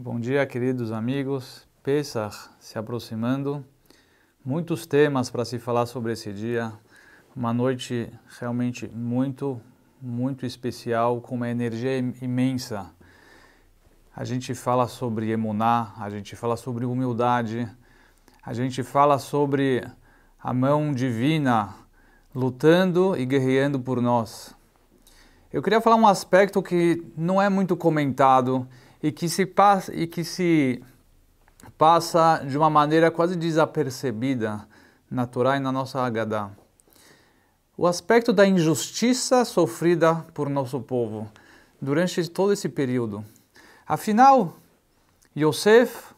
Bom dia, queridos amigos. Pesach se aproximando. Muitos temas para se falar sobre esse dia. Uma noite realmente muito, muito especial, com uma energia imensa. A gente fala sobre emuná, a gente fala sobre humildade, a gente fala sobre a mão divina lutando e guerreando por nós. Eu queria falar um aspecto que não é muito comentado e que se passa, e que se passa de uma maneira quase desapercebida na Torá e na nossa Haggadah. O aspecto da injustiça sofrida por nosso povo durante todo esse período. Afinal, Yosef,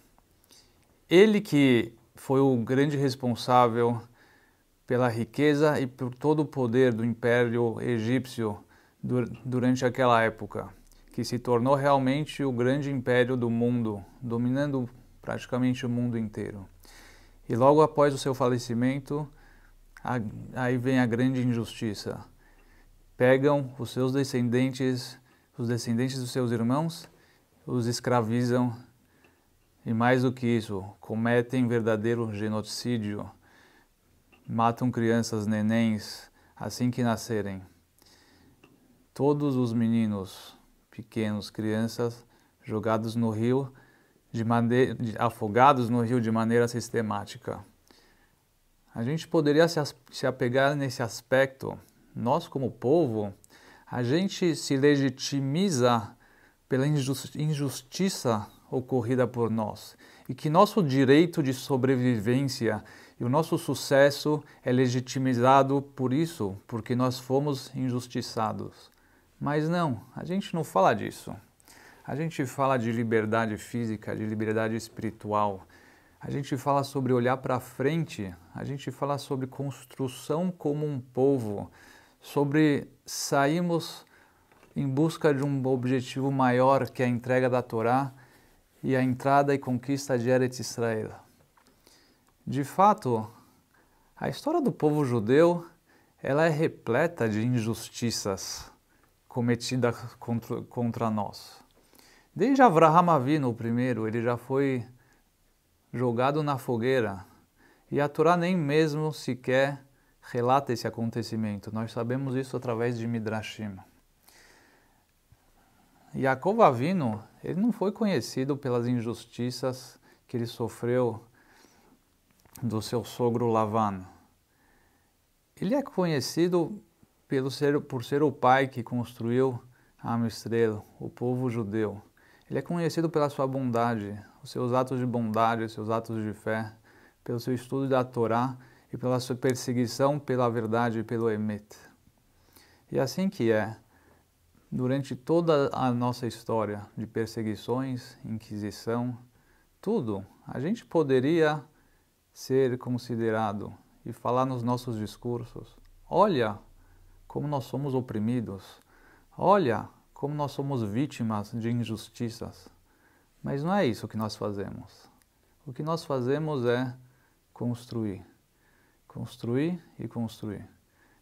ele que foi o grande responsável pela riqueza e por todo o poder do Império Egípcio durante aquela época que se tornou realmente o grande império do mundo, dominando praticamente o mundo inteiro. E logo após o seu falecimento, a, aí vem a grande injustiça. Pegam os seus descendentes, os descendentes dos seus irmãos, os escravizam e mais do que isso, cometem verdadeiro genocídio. Matam crianças, nenéns, assim que nascerem. Todos os meninos pequenos, crianças jogados no rio, de afogados no rio de maneira sistemática. A gente poderia se apegar nesse aspecto. Nós, como povo, a gente se legitimiza pela injustiça ocorrida por nós e que nosso direito de sobrevivência e o nosso sucesso é legitimizado por isso, porque nós fomos injustiçados. Mas não, a gente não fala disso. A gente fala de liberdade física, de liberdade espiritual. A gente fala sobre olhar para frente, a gente fala sobre construção como um povo, sobre sairmos em busca de um objetivo maior que a entrega da Torá e a entrada e conquista de Eretz Israel. De fato, a história do povo judeu ela é repleta de injustiças cometida contra, contra nós. Desde Avraham Avinu, o primeiro, ele já foi jogado na fogueira e a Torá nem mesmo sequer relata esse acontecimento. Nós sabemos isso através de Midrashim. Yaakov Avinu, ele não foi conhecido pelas injustiças que ele sofreu do seu sogro Lavan. Ele é conhecido pelo ser, por ser o pai que construiu Amistrelo, o povo judeu. Ele é conhecido pela sua bondade, os seus atos de bondade, os seus atos de fé, pelo seu estudo da Torá e pela sua perseguição pela verdade e pelo Emet. E é assim que é, durante toda a nossa história de perseguições, inquisição, tudo, a gente poderia ser considerado e falar nos nossos discursos: olha como nós somos oprimidos. Olha como nós somos vítimas de injustiças. Mas não é isso que nós fazemos. O que nós fazemos é construir, construir e construir.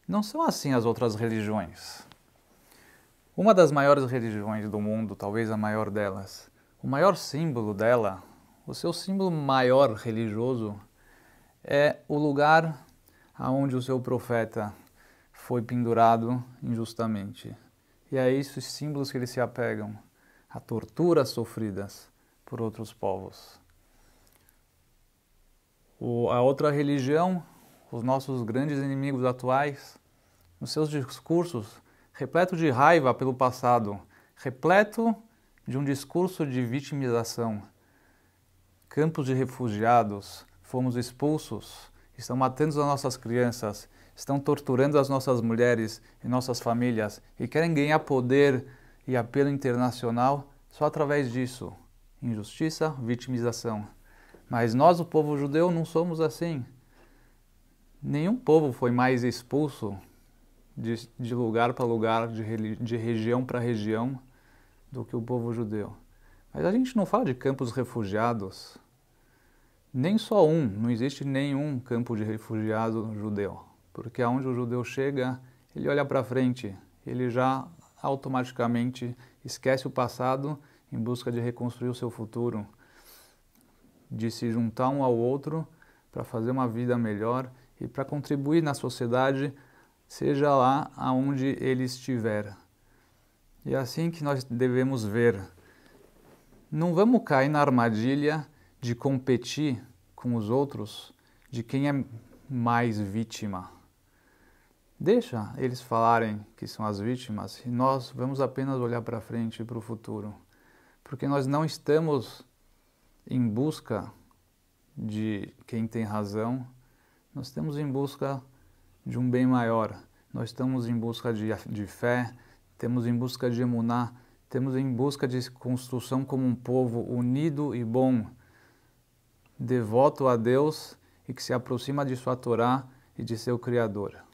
Não são assim as outras religiões. Uma das maiores religiões do mundo, talvez a maior delas, o maior símbolo dela, o seu símbolo maior religioso, é o lugar aonde o seu profeta foi pendurado injustamente. E é esses símbolos que eles se apegam a torturas sofridas por outros povos. O, a outra religião, os nossos grandes inimigos atuais, nos seus discursos, repleto de raiva pelo passado, repleto de um discurso de vitimização. Campos de refugiados, fomos expulsos, estão matando as nossas crianças, estão torturando as nossas mulheres e nossas famílias e querem ganhar poder e apelo internacional só através disso injustiça, vitimização. Mas nós, o povo judeu, não somos assim. Nenhum povo foi mais expulso de, de lugar para lugar, de, de região para região, do que o povo judeu. Mas a gente não fala de campos refugiados. Nem só um, não existe nenhum campo de refugiado judeu porque aonde o judeu chega, ele olha para frente, ele já automaticamente esquece o passado em busca de reconstruir o seu futuro, de se juntar um ao outro para fazer uma vida melhor e para contribuir na sociedade, seja lá aonde ele estiver. E é assim que nós devemos ver. Não vamos cair na armadilha de competir com os outros de quem é mais vítima. Deixa eles falarem que são as vítimas e nós vamos apenas olhar para frente e para o futuro, porque nós não estamos em busca de quem tem razão, nós estamos em busca de um bem maior, nós estamos em busca de, de fé, temos em busca de emuná, temos em busca de construção como um povo unido e bom, devoto a Deus e que se aproxima de sua Torá e de seu Criador.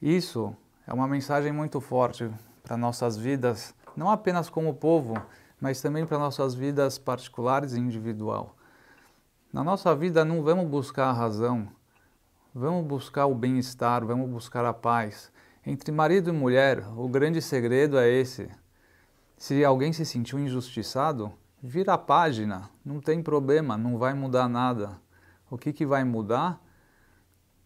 Isso é uma mensagem muito forte para nossas vidas, não apenas como povo, mas também para nossas vidas particulares e individual. Na nossa vida não vamos buscar a razão, vamos buscar o bem-estar, vamos buscar a paz. Entre marido e mulher, o grande segredo é esse. Se alguém se sentiu injustiçado, vira a página, não tem problema, não vai mudar nada. O que, que vai mudar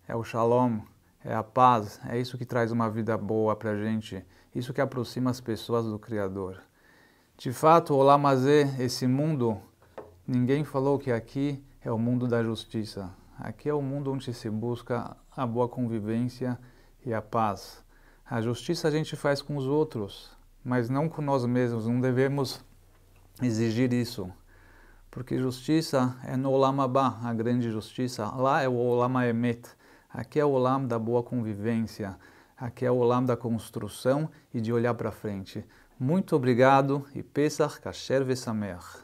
é o shalom, é a paz, é isso que traz uma vida boa para a gente, isso que aproxima as pessoas do Criador. De fato, Olá Mazê, esse mundo, ninguém falou que aqui é o mundo da justiça. Aqui é o mundo onde se busca a boa convivência e a paz. A justiça a gente faz com os outros, mas não com nós mesmos, não devemos exigir isso. Porque justiça é no Olamabá, a grande justiça. Lá é o Olama Emet, Aqui é o Olam da boa convivência, aqui é o Olam da construção e de olhar para frente. Muito obrigado e Pesach Kasher Vesamer.